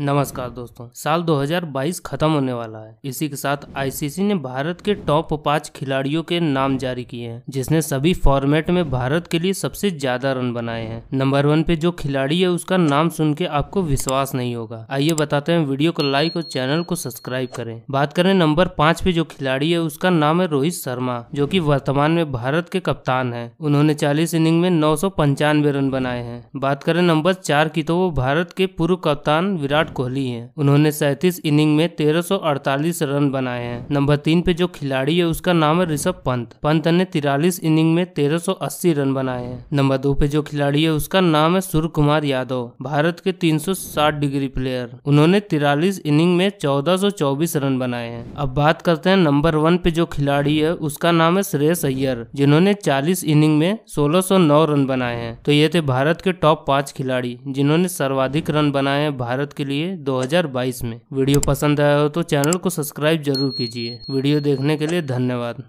नमस्कार दोस्तों साल 2022 खत्म होने वाला है इसी के साथ आईसीसी ने भारत के टॉप पाँच खिलाड़ियों के नाम जारी किए हैं जिसने सभी फॉर्मेट में भारत के लिए सबसे ज्यादा रन बनाए हैं नंबर वन पे जो खिलाड़ी है उसका नाम सुन के आपको विश्वास नहीं होगा आइए बताते हैं वीडियो को लाइक और चैनल को सब्सक्राइब करें बात करें नंबर पाँच पे जो खिलाड़ी है उसका नाम है रोहित शर्मा जो की वर्तमान में भारत के कप्तान है उन्होंने चालीस इनिंग में नौ रन बनाए हैं बात करें नंबर चार की तो वो भारत के पूर्व कप्तान विराट विराट कोहली हैं उन्होंने सैंतीस इनिंग में तेरह रन बनाए हैं नंबर तीन पे जो खिलाड़ी है उसका नाम है ऋषभ पंत पंत ने तिरालीस इनिंग में तेरह रन बनाए हैं नंबर दो पे जो खिलाड़ी है उसका नाम है सूर्य कुमार यादव भारत के 360 डिग्री प्लेयर उन्होंने तिरालीस इनिंग में चौदह रन बनाए हैं अब बात करते हैं नंबर वन पे जो खिलाड़ी है उसका नाम है श्रेयस अय्यर जिन्होंने 40 इनिंग में 1609 रन बनाए हैं तो ये थे भारत के टॉप पांच खिलाड़ी जिन्होंने सर्वाधिक रन बनाए हैं भारत के लिए लिए 2022 में वीडियो पसंद आया हो तो चैनल को सब्सक्राइब जरूर कीजिए वीडियो देखने के लिए धन्यवाद